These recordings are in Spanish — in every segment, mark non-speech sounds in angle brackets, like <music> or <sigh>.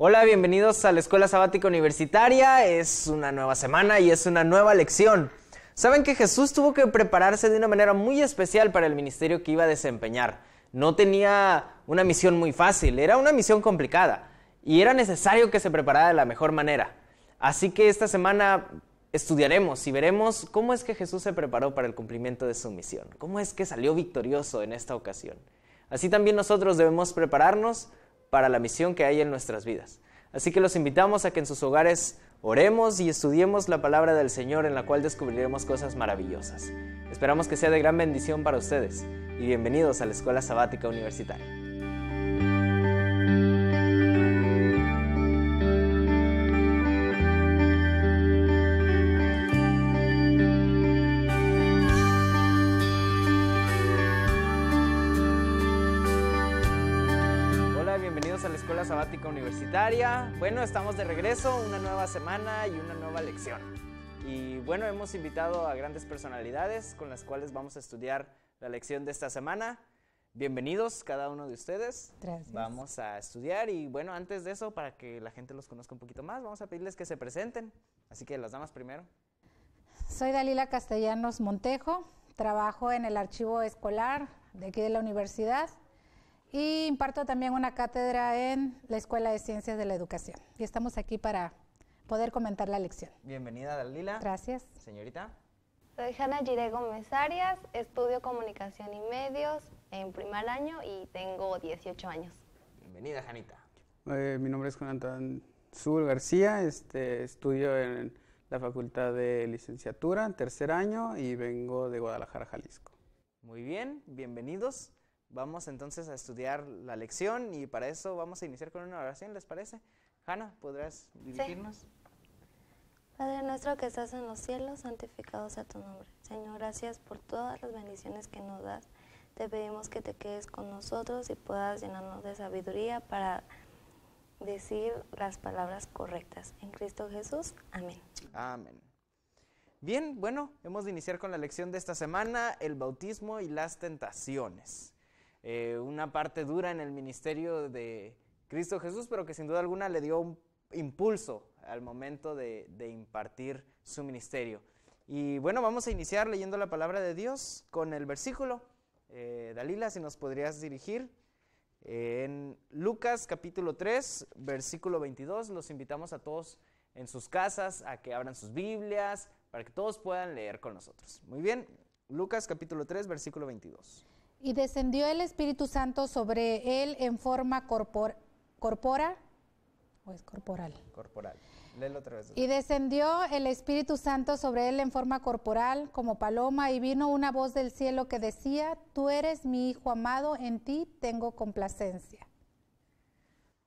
Hola, bienvenidos a la Escuela Sabática Universitaria. Es una nueva semana y es una nueva lección. Saben que Jesús tuvo que prepararse de una manera muy especial para el ministerio que iba a desempeñar. No tenía una misión muy fácil, era una misión complicada y era necesario que se preparara de la mejor manera. Así que esta semana estudiaremos y veremos cómo es que Jesús se preparó para el cumplimiento de su misión, cómo es que salió victorioso en esta ocasión. Así también nosotros debemos prepararnos para la misión que hay en nuestras vidas. Así que los invitamos a que en sus hogares oremos y estudiemos la palabra del Señor en la cual descubriremos cosas maravillosas. Esperamos que sea de gran bendición para ustedes y bienvenidos a la Escuela Sabática Universitaria. bienvenidos a la Escuela Sabática Universitaria. Bueno, estamos de regreso, una nueva semana y una nueva lección. Y bueno, hemos invitado a grandes personalidades con las cuales vamos a estudiar la lección de esta semana. Bienvenidos cada uno de ustedes. Gracias. Vamos a estudiar y bueno, antes de eso, para que la gente los conozca un poquito más, vamos a pedirles que se presenten. Así que las damas primero. Soy Dalila Castellanos Montejo, trabajo en el archivo escolar de aquí de la universidad y imparto también una cátedra en la Escuela de Ciencias de la Educación. Y estamos aquí para poder comentar la lección. Bienvenida, Dalila. Gracias. Señorita. Soy Hanna Gire Gómez Arias, estudio comunicación y medios en primer año y tengo 18 años. Bienvenida, Janita. Eh, mi nombre es Jonathan Zul García, este, estudio en la Facultad de Licenciatura, tercer año, y vengo de Guadalajara, Jalisco. Muy bien, bienvenidos. Vamos entonces a estudiar la lección y para eso vamos a iniciar con una oración, ¿les parece? Hanna, ¿podrás dirigirnos? Padre nuestro que estás en los cielos, santificado sea tu nombre. Señor, gracias por todas las bendiciones que nos das. Te pedimos que te quedes con nosotros y puedas llenarnos de sabiduría para decir las palabras correctas. En Cristo Jesús, amén. Amén. Bien, bueno, hemos de iniciar con la lección de esta semana, el bautismo y las tentaciones. Eh, una parte dura en el ministerio de Cristo Jesús, pero que sin duda alguna le dio un impulso al momento de, impartir su ministerio. Y bueno, vamos a iniciar leyendo la palabra de Dios con el versículo. Eh, Dalila, si nos podrías dirigir. En Lucas capítulo 3, versículo 22, los invitamos a todos en sus casas a que abran sus Biblias para que todos puedan leer con nosotros. Muy bien, Lucas capítulo 3, versículo 22. Y descendió el Espíritu Santo sobre él en forma corpora o es corporal. Corporal. Y descendió el Espíritu Santo sobre él en forma corporal como paloma y vino una voz del cielo que decía, tú eres mi hijo amado, en ti tengo complacencia.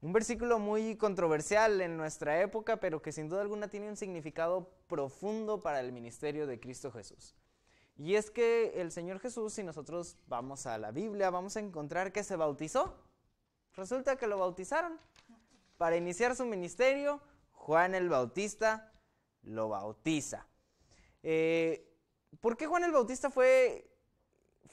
Un versículo muy controversial en nuestra época, pero que sin duda alguna tiene un significado profundo para el ministerio de Cristo Jesús. Y es que el Señor Jesús, si nosotros vamos a la Biblia, vamos a encontrar que se bautizó. Resulta que lo bautizaron. Para iniciar su ministerio, Juan el Bautista lo bautiza. Eh, ¿Por qué Juan el Bautista fue,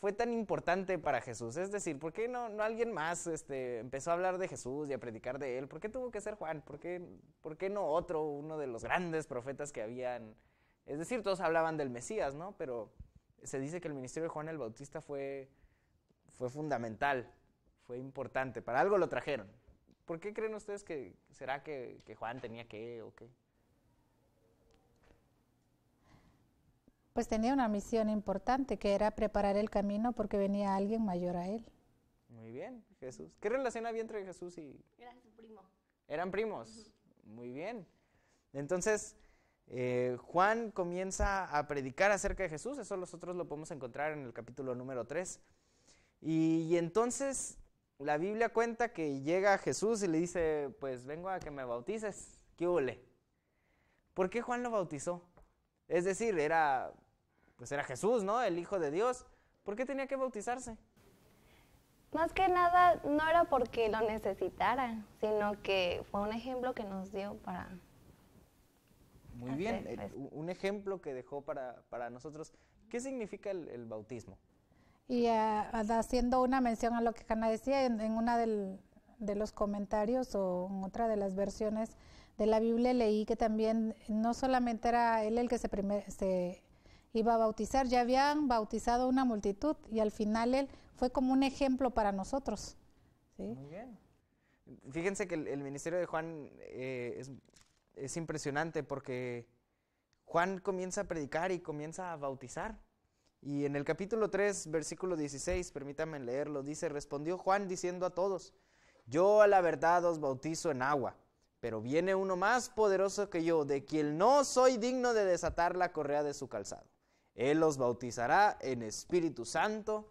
fue tan importante para Jesús? Es decir, ¿por qué no, alguien más este, empezó a hablar de Jesús y a predicar de él? ¿Por qué tuvo que ser Juan? ¿Por qué, ¿Por qué no otro, uno de los grandes profetas que habían? Es decir, todos hablaban del Mesías, ¿no? Pero se dice que el ministerio de Juan el Bautista fue, fue fundamental, fue importante, para algo lo trajeron. ¿Por qué creen ustedes que será que, Juan tenía que o qué? Pues tenía una misión importante que era preparar el camino porque venía alguien mayor a él. Muy bien, Jesús. ¿Qué relación había entre Jesús y...? Era su primo. Eran primos. Muy bien. Entonces, eh, Juan comienza a predicar acerca de Jesús, eso nosotros lo podemos encontrar en el capítulo número 3. Y, entonces la Biblia cuenta que llega Jesús y le dice, pues vengo a que me bautices, ¿qué huele? ¿Por qué Juan lo bautizó? Es decir, era, pues era Jesús, ¿no? El Hijo de Dios. ¿Por qué tenía que bautizarse? Más que nada, no era porque lo necesitara, sino que fue un ejemplo que nos dio para muy bien. Eh, pues. Un ejemplo que dejó para, para nosotros. ¿Qué significa el, bautismo? Y eh, haciendo una mención a lo que Cana decía en, uno una de los comentarios o en otra de las versiones de la Biblia leí que también no solamente era él el que se, iba a bautizar, ya habían bautizado una multitud y al final él fue como un ejemplo para nosotros. Muy bien. Fíjense que el, ministerio de Juan eh, es es impresionante porque Juan comienza a predicar y comienza a bautizar. Y en el capítulo 3, versículo 16, permítanme leerlo, dice, respondió Juan diciendo a todos, yo a la verdad os bautizo en agua, pero viene uno más poderoso que yo, de quien no soy digno de desatar la correa de su calzado. Él los bautizará en Espíritu Santo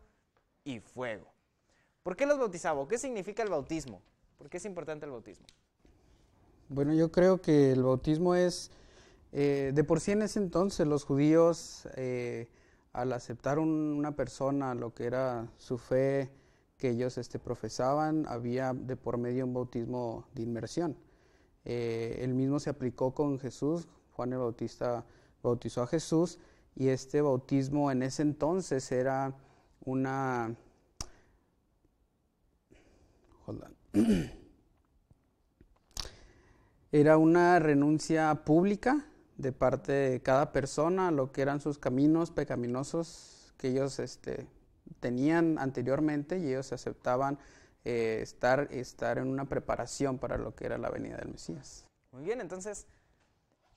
y fuego. ¿Por qué los bautizaba? ¿Qué significa el bautismo? ¿Por qué es importante el bautismo? Bueno, yo creo que el bautismo es, eh, de por sí en ese entonces los judíos, eh, al aceptar una persona, lo que era su fe que ellos este, profesaban, había de por medio un bautismo de inmersión. Eh, el mismo se aplicó con Jesús, Juan el Bautista bautizó a Jesús y este bautismo en ese entonces era una... <clears throat> Era una renuncia pública de parte de cada persona a lo que eran sus caminos pecaminosos que ellos este, tenían anteriormente y ellos aceptaban eh, estar, estar en una preparación para lo que era la venida del Mesías. Muy bien, entonces,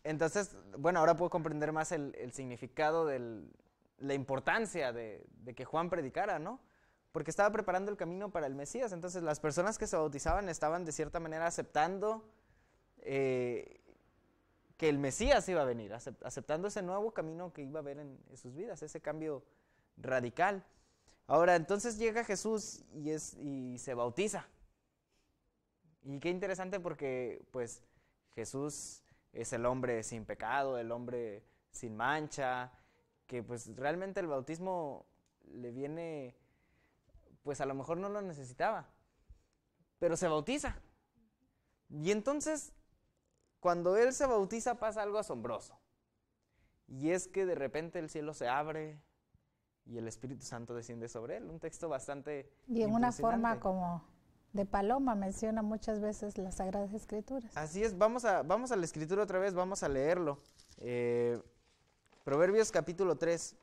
entonces bueno, ahora puedo comprender más el, significado de la importancia de, de, que Juan predicara, ¿no? Porque estaba preparando el camino para el Mesías, entonces las personas que se bautizaban estaban de cierta manera aceptando eh, que el Mesías iba a venir, aceptando ese nuevo camino que iba a haber en, en sus vidas, ese cambio radical. Ahora, entonces llega Jesús y, es, y se bautiza. Y qué interesante porque, pues, Jesús es el hombre sin pecado, el hombre sin mancha, que pues realmente el bautismo le viene, pues a lo mejor no lo necesitaba, pero se bautiza. Y entonces cuando Él se bautiza pasa algo asombroso. Y es que de repente el cielo se abre y el Espíritu Santo desciende sobre Él. Un texto bastante... Y en una forma como de paloma menciona muchas veces las Sagradas Escrituras. Así es, vamos a, vamos a la Escritura otra vez, vamos a leerlo. Eh, Proverbios capítulo 3,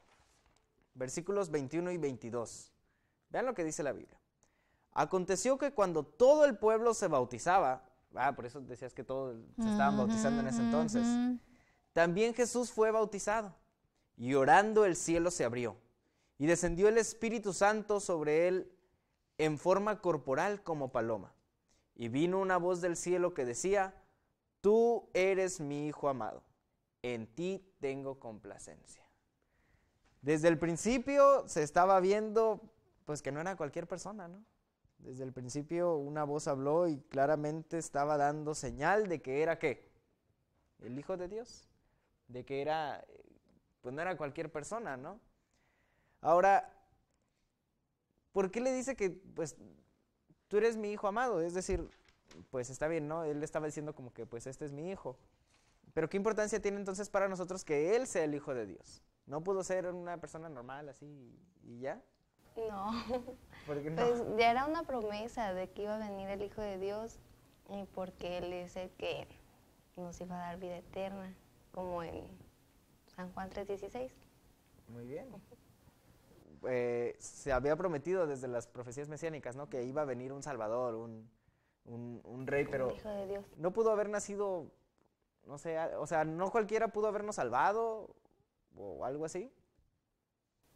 versículos 21 y 22. Vean lo que dice la Biblia. Aconteció que cuando todo el pueblo se bautizaba, Ah, por eso decías que todos se estaban bautizando en ese entonces. También Jesús fue bautizado y orando el cielo se abrió y descendió el Espíritu Santo sobre él en forma corporal como paloma. Y vino una voz del cielo que decía, tú eres mi Hijo amado, en ti tengo complacencia. Desde el principio se estaba viendo pues que no era cualquier persona, ¿no? Desde el principio una voz habló y claramente estaba dando señal de que era qué? El Hijo de Dios. De que era, pues no era cualquier persona, ¿no? Ahora, ¿por qué le dice que, pues, tú eres mi hijo amado? Es decir, pues está bien, ¿no? Él estaba diciendo como que, pues, este es mi hijo. Pero ¿qué importancia tiene entonces para nosotros que Él sea el Hijo de Dios? No pudo ser una persona normal así y ya. <laughs> No. Pues ya era una promesa de que iba a venir el Hijo de Dios y porque Él dice que nos iba a dar vida eterna, como en San Juan 3.16. Muy bien. Eh, se había prometido desde las profecías mesiánicas, ¿no? Que iba a venir un Salvador, un, un, rey, pero... No pudo haber nacido, no sé, o sea, no cualquiera pudo habernos salvado o algo así.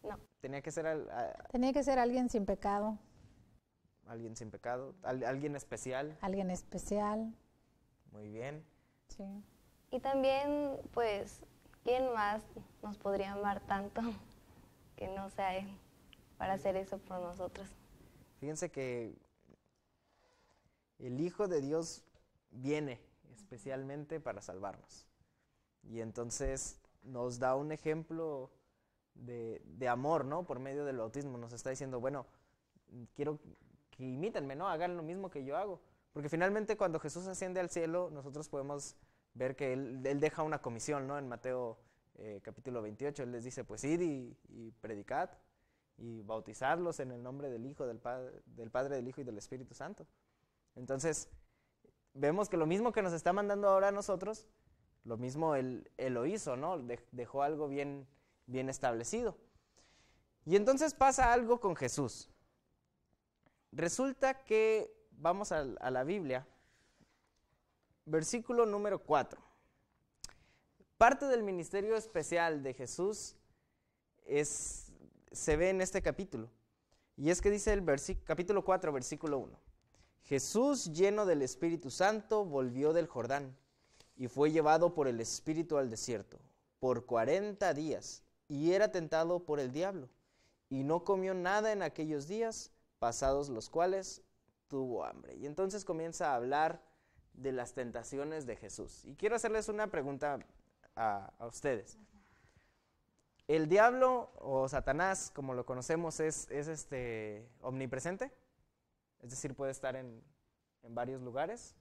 No. Tenía que ser Tenía que ser alguien sin pecado. Alguien sin pecado, alguien especial. Alguien especial. Muy bien. Sí. Y también, pues, ¿quién más nos podría amar tanto <laughs> que no sea él para hacer eso por nosotros? Fíjense que el Hijo de Dios viene especialmente para salvarnos. Y entonces nos da un ejemplo de, amor, ¿no? Por medio del bautismo. Nos está diciendo, bueno, quiero que imítenme, ¿no? Hagan lo mismo que yo hago. Porque finalmente cuando Jesús asciende al cielo, nosotros podemos ver que Él, deja una comisión, ¿no? En Mateo eh, capítulo 28, Él les dice, pues id y, predicad y bautizarlos en el nombre del Hijo, del, Padre, del Padre, del Hijo y del Espíritu Santo. Entonces, vemos que lo mismo que nos está mandando ahora a nosotros, lo mismo Él, él lo hizo, ¿no? Dejó algo bien, bien establecido. Y entonces pasa algo con Jesús. Resulta que vamos a, la Biblia, versículo número 4. Parte del ministerio especial de Jesús es, se ve en este capítulo. Y es que dice el capítulo 4, versículo 1. Jesús, lleno del Espíritu Santo, volvió del Jordán y fue llevado por el Espíritu al desierto por 40 días y era tentado por el diablo, y no comió nada en aquellos días, pasados los cuales tuvo hambre. Y entonces comienza a hablar de las tentaciones de Jesús. Y quiero hacerles una pregunta a, ustedes. ¿El diablo o Satanás, como lo conocemos, es, es este, omnipresente? Es decir, puede estar en, en varios lugares.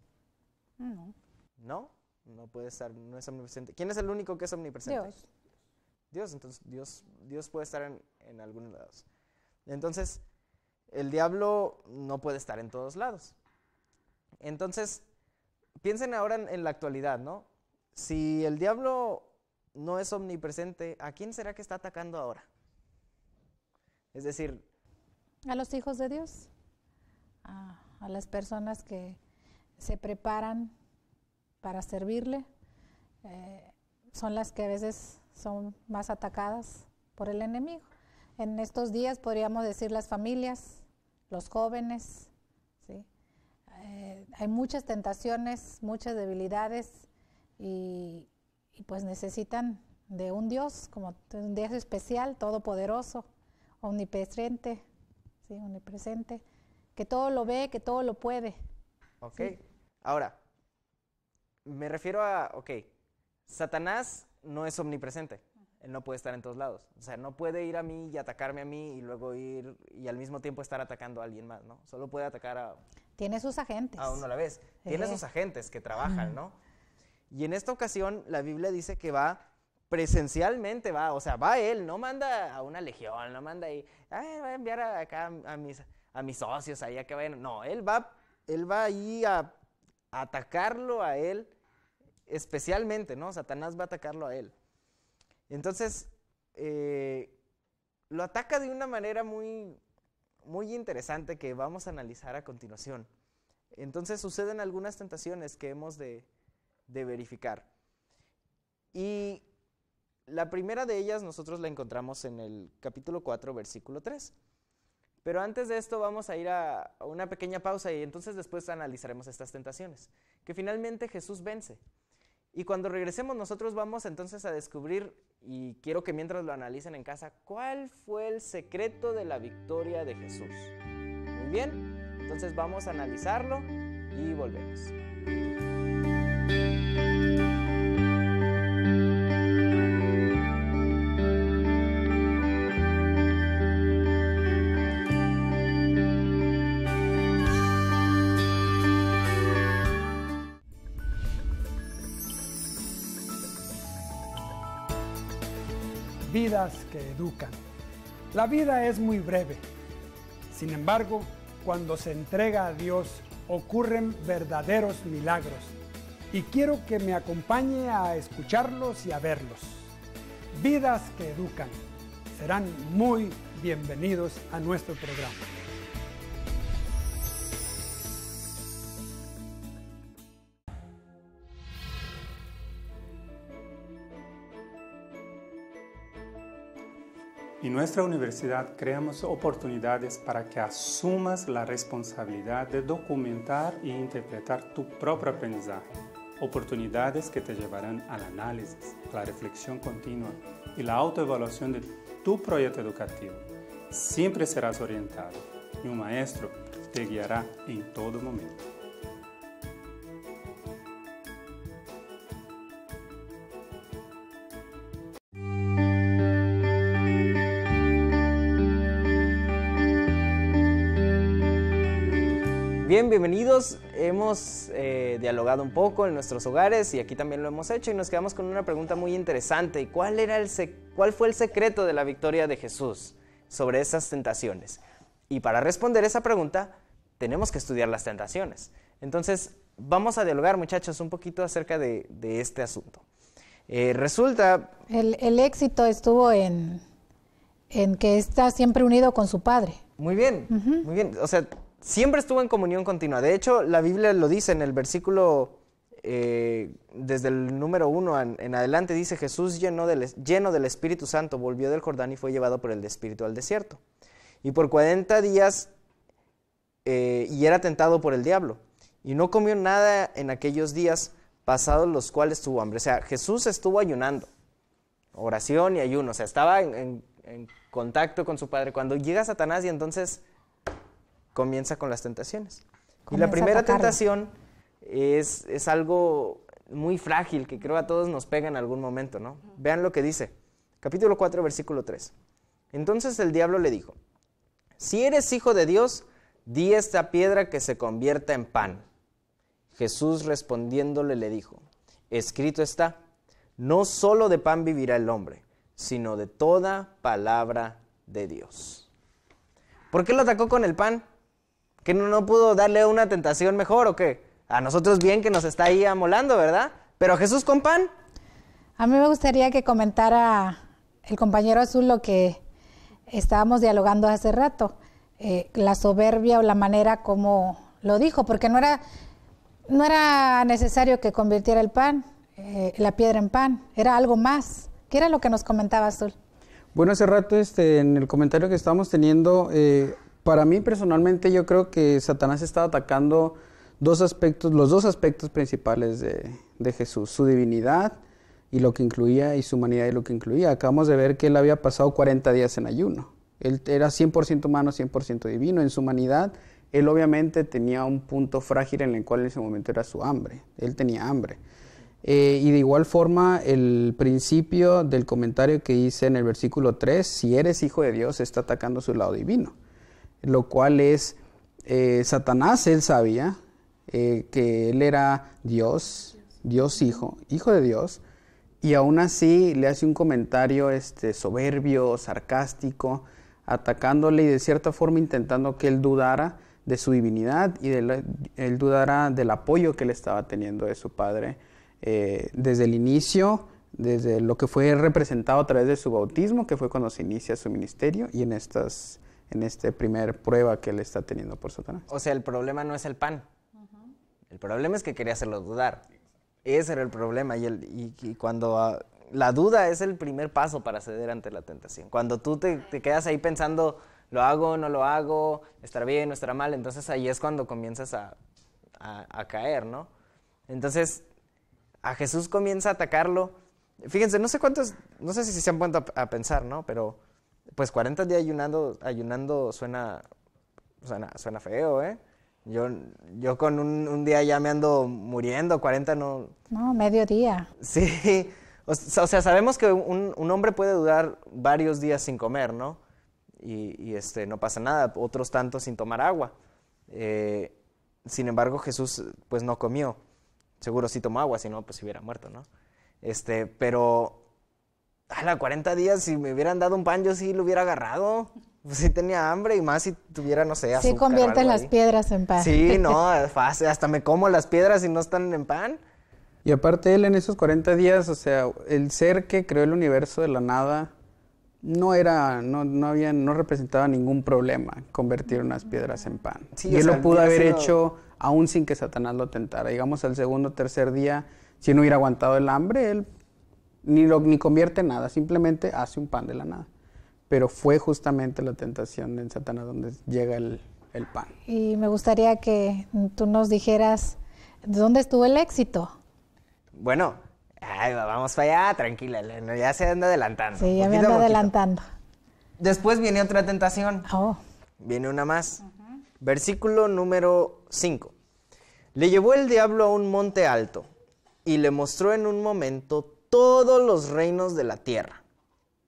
No. ¿No? No puede estar, no es omnipresente. ¿Quién es el único que es omnipresente? Dios. Dios. Entonces Dios, Dios puede estar en, algunos lados. Entonces, el diablo no puede estar en todos lados. Entonces, piensen ahora en, la actualidad, ¿no? Si el diablo no es omnipresente, ¿a quién será que está atacando ahora? Es decir... A los hijos de Dios, a, las personas que se preparan para servirle, eh, son las que a veces son más atacadas por el enemigo. En estos días podríamos decir las familias, los jóvenes, ¿sí? Eh, hay muchas tentaciones, muchas debilidades y, pues necesitan de un Dios, como un Dios especial, todopoderoso, omnipresente, omnipresente, que todo lo ve, que todo lo puede. Ok, ahora, me refiero a, ok, Satanás no es omnipresente. Él no puede estar en todos lados. O sea, no puede ir a mí y atacarme a mí y luego ir y al mismo tiempo estar atacando a alguien más, ¿no? Solo puede atacar a... Tiene sus agentes. A uno a la vez. Tiene sus agentes que trabajan, ¿no? Y en esta ocasión la Biblia dice que va presencialmente, va, o sea, va él, no manda a una legión, no manda ahí, Ay, voy a enviar acá a mis, a mis socios allá que vayan. No, él va, él va ahí a atacarlo a él especialmente, ¿no? Satanás va a atacarlo a él. Entonces, eh, lo ataca de una manera muy, muy interesante que vamos a analizar a continuación. Entonces suceden algunas tentaciones que hemos de, de verificar. Y la primera de ellas nosotros la encontramos en el capítulo 4, versículo 3. Pero antes de esto vamos a ir a, una pequeña pausa y entonces después analizaremos estas tentaciones, que finalmente Jesús vence. Y cuando regresemos nosotros vamos entonces a descubrir, y quiero que mientras lo analicen en casa, cuál fue el secreto de la victoria de Jesús. Muy bien, entonces vamos a analizarlo y volvemos. que educan. La vida es muy breve. Sin embargo, cuando se entrega a Dios ocurren verdaderos milagros. Y quiero que me acompañe a escucharlos y a verlos. Vidas que educan serán muy bienvenidos a nuestro programa. En nuestra universidad creamos oportunidades para que asumas la responsabilidad de documentar e interpretar tu propio aprendizaje. Oportunidades que te llevarán al análisis, la reflexión continua y la autoevaluación de tu proyecto educativo. Siempre serás orientado y un maestro te guiará en todo momento. bienvenidos. Hemos eh, dialogado un poco en nuestros hogares y aquí también lo hemos hecho y nos quedamos con una pregunta muy interesante. ¿Cuál, era el ¿Cuál fue el secreto de la victoria de Jesús sobre esas tentaciones? Y para responder esa pregunta, tenemos que estudiar las tentaciones. Entonces, vamos a dialogar, muchachos, un poquito acerca de, este asunto. Eh, resulta... El, éxito estuvo en, en que está siempre unido con su padre. Muy bien, muy bien. O sea, siempre estuvo en comunión continua. De hecho, la Biblia lo dice en el versículo, eh, desde el número uno en, adelante, dice, Jesús lleno del Espíritu Santo volvió del Jordán y fue llevado por el Espíritu al desierto. Y por 40 días, eh, y era tentado por el diablo. Y no comió nada en aquellos días pasados los cuales tuvo hambre. O sea, Jesús estuvo ayunando, oración y ayuno. O sea, estaba en, en contacto con su Padre. Cuando llega Satanás y entonces comienza con las tentaciones. y la primera tentación es, es algo muy frágil que creo a todos nos pega en algún momento, ¿no? Vean lo que dice. Capítulo 4, versículo 3. Entonces el diablo le dijo, si eres hijo de Dios, di esta piedra que se convierta en pan. Jesús respondiéndole le dijo, escrito está, no solo de pan vivirá el hombre, sino de toda palabra de Dios. ¿Por qué lo atacó con el pan? ¿Que no, pudo darle una tentación mejor o qué? A nosotros bien que nos está ahí amolando, ¿verdad? Pero Jesús con pan. A mí me gustaría que comentara el compañero Azul lo que estábamos dialogando hace rato, eh, la soberbia o la manera como lo dijo, porque no era, no era necesario que convirtiera el pan, eh, la piedra en pan, era algo más. ¿Qué era lo que nos comentaba Azul? Bueno, hace rato este, en el comentario que estábamos teniendo eh, para mí personalmente yo creo que Satanás estaba atacando dos aspectos, los dos aspectos principales de, Jesús, su divinidad y lo que incluía, y su humanidad y lo que incluía. Acabamos de ver que él había pasado 40 días en ayuno. Él era 100% humano, 100% divino. En su humanidad, él obviamente tenía un punto frágil en el cual en ese momento era su hambre. Él tenía hambre. Eh, y de igual forma, el principio del comentario que hice en el versículo 3, si eres hijo de Dios, está atacando su lado divino lo cual es, eh, Satanás, él sabía eh, que él era Dios, Dios hijo, hijo de Dios, y aún así le hace un comentario este, soberbio, sarcástico, atacándole y de cierta forma intentando que él dudara de su divinidad y de él dudara del apoyo que le estaba teniendo de su padre eh, desde el inicio, desde lo que fue representado a través de su bautismo, que fue cuando se inicia su ministerio, y en estas en este primer prueba que él está teniendo por Satanás. O sea, el problema no es el pan. El problema es que quería hacerlo dudar. Ese era el problema. Y, y, cuando ah, la duda es el primer paso para ceder ante la tentación. Cuando tú te, quedas ahí pensando, lo hago, no lo hago, estar bien, o estará mal, entonces ahí es cuando comienzas a, caer, ¿no? Entonces, a Jesús comienza a atacarlo. Fíjense, no sé cuántos, no sé si se han puesto a pensar, ¿no? Pero pues 40 días ayunando, ayunando suena, suena, suena feo, ¿eh? Yo, yo con un, día ya me ando muriendo, 40 no... No, medio día. Sí, o, sea, sabemos que un, hombre puede durar varios días sin comer, ¿no? Y, este, no pasa nada, otros tantos sin tomar agua. Eh, sin embargo, Jesús pues no comió. Seguro sí tomó agua, si no, pues hubiera muerto, ¿no? Este, pero a la 40 días, si me hubieran dado un pan, yo sí lo hubiera agarrado. Pues sí tenía hambre y más si tuviera, no sé, azúcar Sí convierte las piedras en pan. Sí, <laughs> no, fácil, hasta me como las piedras y no están en pan. Y aparte él en esos 40 días, o sea, el ser que creó el universo de la nada no era, no, no había, no representaba ningún problema convertir unas piedras en pan. y él lo pudo haber hecho aún sin que Satanás lo tentara. Digamos al segundo o tercer día, si no hubiera aguantado el hambre, él ni, convierte en nada, simplemente hace un pan de la nada. Pero fue justamente la tentación en Satanás donde llega el, pan. Y me gustaría que tú nos dijeras, ¿dónde estuvo el éxito? Bueno, vamos para allá, tranquila, ya se anda adelantando. Sí, ya me anda adelantando. Después viene otra tentación. Oh. Viene una más. Versículo número 5. Le llevó el diablo a un monte alto y le mostró en un momento todos los reinos de la tierra.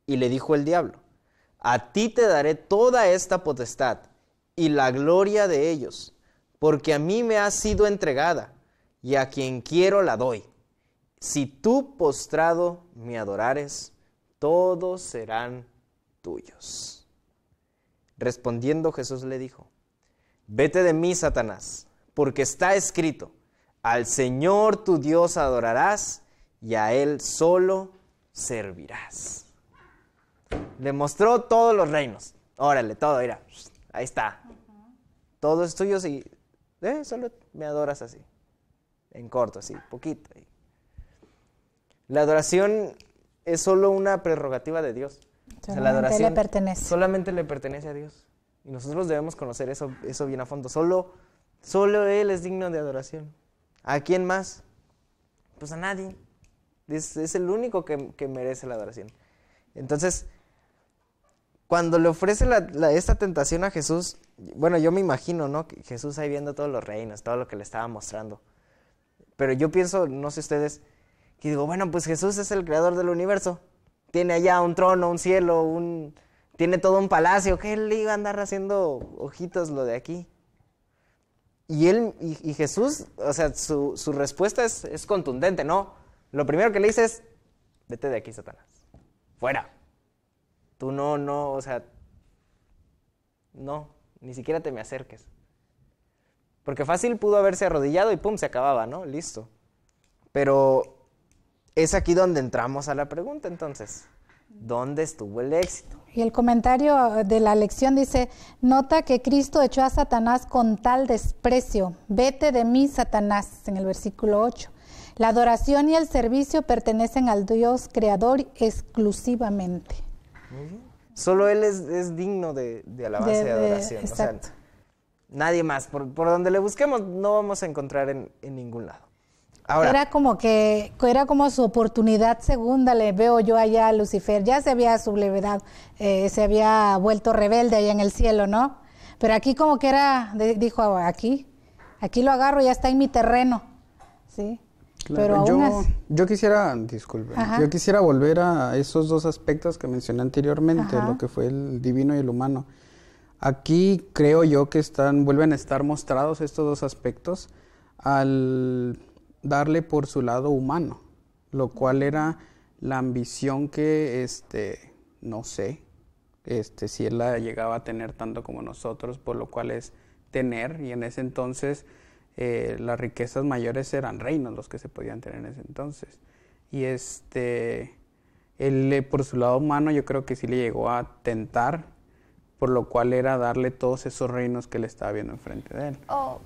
Y le dijo el diablo, a ti te daré toda esta potestad y la gloria de ellos, porque a mí me ha sido entregada, y a quien quiero la doy. Si tú postrado me adorares, todos serán tuyos. Respondiendo Jesús le dijo, Vete de mí, Satanás, porque está escrito, al Señor tu Dios adorarás, y a Él solo servirás. Le mostró todos los reinos. Órale, todo, mira. Ahí está. Todo es tuyo y eh, solo me adoras así. En corto, así, poquito. La adoración es solo una prerrogativa de Dios. Solamente la adoración le pertenece. Solamente le pertenece a Dios. Y nosotros debemos conocer eso, eso bien a fondo. Solo, solo Él es digno de adoración. ¿A quién más? Pues a nadie. Es, el único que, merece la adoración. Entonces, cuando le ofrece esta tentación a Jesús, bueno, yo me imagino, ¿no? Jesús ahí viendo todos los reinos, todo lo que le estaba mostrando. Pero yo pienso, no sé ustedes, que digo, bueno, pues Jesús es el creador del universo. Tiene allá un trono, un cielo, un... Tiene todo un palacio. que él iba a andar haciendo ojitos lo de aquí? Y él, y, Jesús, o sea, su, respuesta es contundente, ¿no? lo primero que le dices es, vete de aquí, Satanás. Fuera. Tú no, no, o sea, no, ni siquiera te me acerques. Porque fácil pudo haberse arrodillado y pum, se acababa, ¿no? Listo. Pero es aquí donde entramos a la pregunta entonces. ¿Dónde estuvo el éxito? Y el comentario ah, de la lección dice, nota que Cristo echó a Satanás con tal desprecio, vete de mí, Satanás, en el versículo 8. La adoración y el servicio pertenecen al Dios creador exclusivamente. Solo Él es, digno de, de alabanza y adoración. nadie más. Por, donde le busquemos no vamos a encontrar en, ningún lado. Ahora, era como que era como su oportunidad segunda, le veo yo allá a Lucifer, ya se había sublevado, eh, se había vuelto rebelde allá en el cielo, ¿no? Pero aquí como que era, dijo, ah, aquí, aquí lo agarro, ya está en mi terreno, ¿sí? yo, yo quisiera, disculpe, yo quisiera volver a esos dos aspectos que mencioné anteriormente, lo que fue el divino y el humano. Aquí creo yo que están, vuelven a estar mostrados estos dos aspectos al darle por su lado humano, lo cual era la ambición que, este, no sé, este, si él la llegaba a tener tanto como nosotros, por lo cual es tener, y en ese entonces eh, las riquezas mayores eran reinos los que se podían tener en ese entonces. Y este, él eh, por su lado humano yo creo que sí le llegó a tentar, por lo cual era darle todos esos reinos que le estaba viendo enfrente de él. Oh,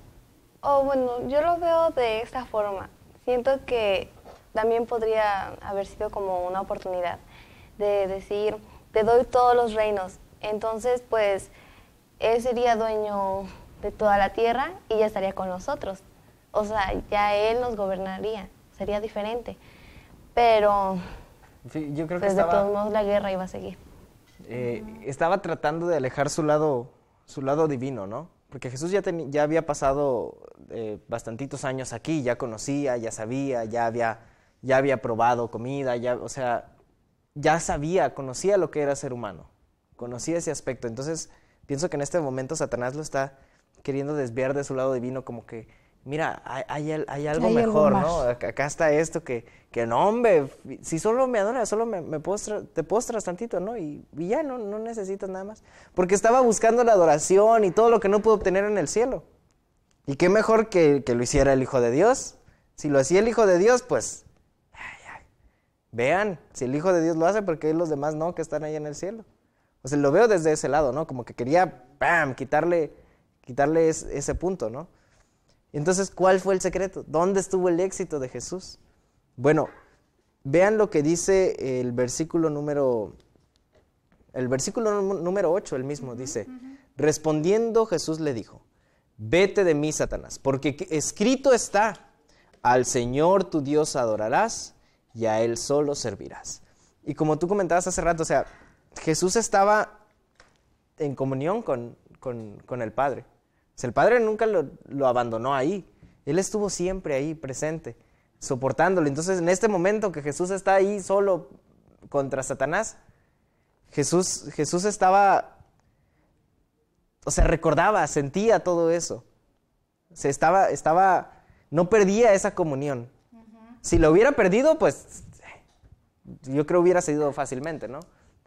oh bueno, yo lo veo de esta forma. Siento que también podría haber sido como una oportunidad de decir, te doy todos los reinos. Entonces, pues, él sería dueño de toda la tierra y ya estaría con nosotros. O sea, ya Él nos gobernaría, sería diferente. Pero sí, yo creo que pues, estaba, todos modos la guerra iba a seguir. Eh, estaba tratando de alejar su lado, su lado divino, ¿no? Porque Jesús ya, ya había pasado eh, bastantitos años aquí, ya conocía, ya sabía, ya había, ya había probado comida, ya, o sea, ya sabía, conocía lo que era ser humano, conocía ese aspecto. Entonces, pienso que en este momento Satanás lo está queriendo desviar de su lado divino, como que, mira, hay, algo mejor, ¿no? Acá está esto que, que no, hombre, si solo me adora solo me, te postras tantito, ¿no? Y, ya, no, no necesitas nada más. Porque estaba buscando la adoración y todo lo que no pudo obtener en el cielo. Y qué mejor que, lo hiciera el Hijo de Dios. Si lo hacía el Hijo de Dios, pues vean si el Hijo de Dios lo hace, porque los demás no, que están ahí en el cielo. O sea, lo veo desde ese lado, ¿no? Como que quería, ¡pam!, quitarle quitarle ese punto, ¿no? Entonces, ¿cuál fue el secreto? ¿Dónde estuvo el éxito de Jesús? Bueno, vean lo que dice el versículo número el versículo número 8, el mismo dice, respondiendo Jesús le dijo, vete de mí, Satanás, porque escrito está, al Señor tu Dios adorarás y a Él solo servirás. Y como tú comentabas hace rato, o sea, Jesús estaba en comunión con el Padre el Padre nunca lo, abandonó ahí. Él estuvo siempre ahí presente, soportándolo. Entonces, en este momento que Jesús está ahí solo contra Satanás, Jesús, Jesús estaba, o sea, recordaba, sentía todo eso. O estaba, estaba, no perdía esa comunión. Si lo hubiera perdido, pues yo creo hubiera cedido fácilmente, ¿no?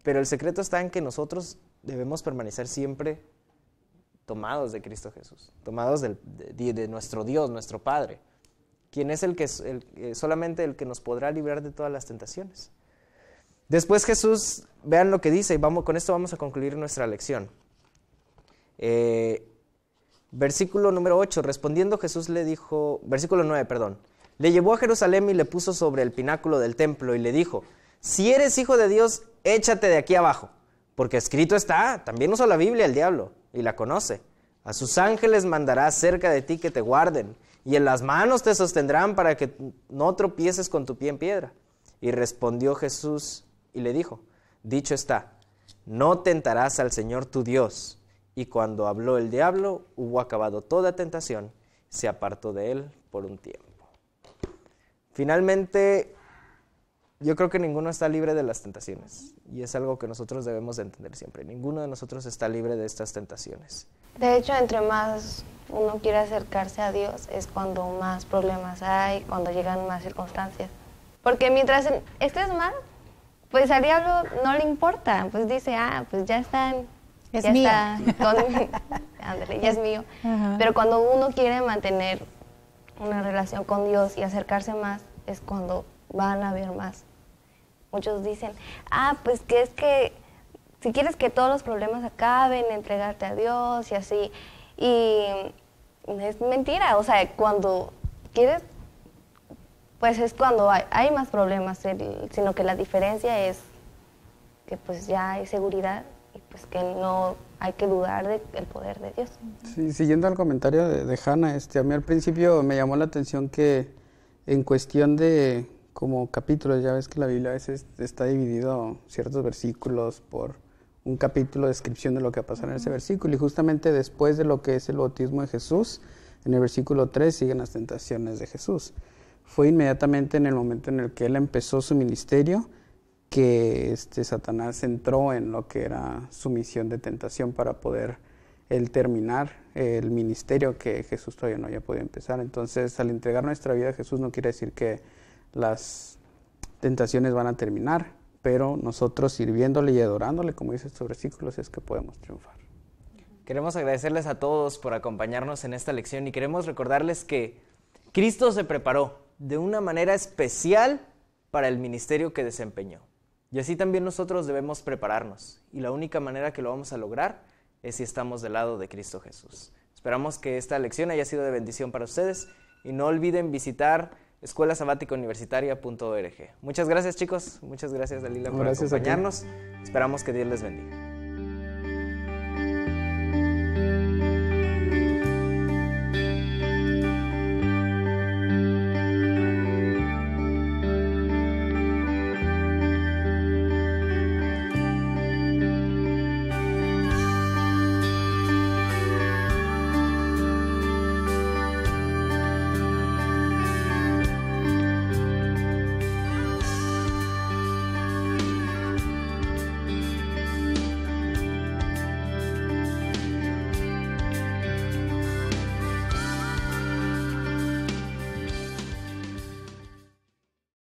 Pero el secreto está en que nosotros debemos permanecer siempre tomados de Cristo Jesús, tomados de, nuestro Dios, nuestro Padre, quien es el que eh, solamente el que nos podrá librar de todas las tentaciones. Después Jesús, vean lo que dice, y vamos, con esto vamos a concluir nuestra lección. Eh, versículo número 8, respondiendo Jesús le dijo, versículo 9, perdón, le llevó a Jerusalén y le puso sobre el pináculo del templo y le dijo, si eres hijo de Dios, échate de aquí abajo, porque escrito está, también usa la Biblia el diablo y la conoce. A sus ángeles mandará cerca de ti que te guarden, y en las manos te sostendrán para que no tropieces con tu pie en piedra. Y respondió Jesús y le dijo, dicho está, no tentarás al Señor tu Dios. Y cuando habló el diablo, hubo acabado toda tentación, se apartó de él por un tiempo. Finalmente, yo creo que ninguno está libre de las tentaciones y es algo que nosotros debemos de entender siempre. Ninguno de nosotros está libre de estas tentaciones. De hecho, entre más uno quiere acercarse a Dios es cuando más problemas hay, cuando llegan más circunstancias. Porque mientras estés mal, pues al diablo no le importa, pues dice, ah, pues ya están, es ya está, con, <laughs> ándale, ya es mío. Pero cuando uno quiere mantener una relación con Dios y acercarse más, es cuando van a haber más muchos dicen, ah, pues que es que si quieres que todos los problemas acaben, entregarte a Dios y así. Y es mentira, o sea, cuando quieres, pues es cuando hay, más problemas, sino que la diferencia es que pues ya hay seguridad y pues que no hay que dudar del poder de Dios. Sí, siguiendo al comentario de, de Hannah, este, a mí al principio me llamó la atención que en cuestión de como capítulo, Ya ves que la Biblia a veces está dividido ciertos versículos por un capítulo de descripción de lo que va a pasar en ese versículo. Y justamente después de lo que es el bautismo de Jesús, en el versículo 3 siguen las tentaciones de Jesús. Fue inmediatamente en el momento en el que él empezó su ministerio que este Satanás entró en lo que era su misión de tentación para poder el terminar el ministerio que Jesús todavía no había podido empezar. Entonces, al entregar nuestra vida a Jesús no quiere decir que las tentaciones van a terminar, pero nosotros sirviéndole y adorándole, como dice estos versículos, es que podemos triunfar. Queremos agradecerles a todos por acompañarnos en esta lección y queremos recordarles que Cristo se preparó de una manera especial para el ministerio que desempeñó. Y así también nosotros debemos prepararnos. Y la única manera que lo vamos a lograr es si estamos del lado de Cristo Jesús. Esperamos que esta lección haya sido de bendición para ustedes y no olviden visitar escuela Muchas gracias chicos, muchas gracias Dalila por acompañarnos. Esperamos que Dios les bendiga.